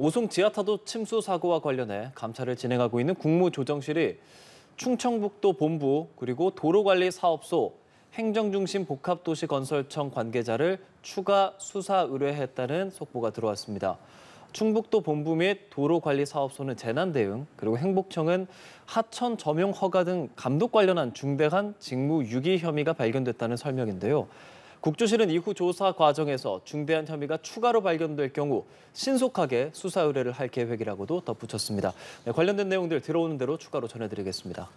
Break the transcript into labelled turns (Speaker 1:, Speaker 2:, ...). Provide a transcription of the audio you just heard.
Speaker 1: 오송 지하타도 침수 사고와 관련해 감찰을 진행하고 있는 국무조정실이 충청북도 본부 그리고 도로관리사업소 행정중심 복합도시건설청 관계자를 추가 수사 의뢰했다는 속보가 들어왔습니다. 충북도 본부 및 도로관리사업소는 재난대응, 그리고 행복청은 하천 점용 허가 등 감독 관련한 중대한 직무 유기 혐의가 발견됐다는 설명인데요. 국조실은 이후 조사 과정에서 중대한 혐의가 추가로 발견될 경우 신속하게 수사 의뢰를 할 계획이라고도 덧붙였습니다. 네, 관련된 내용들 들어오는 대로 추가로 전해드리겠습니다.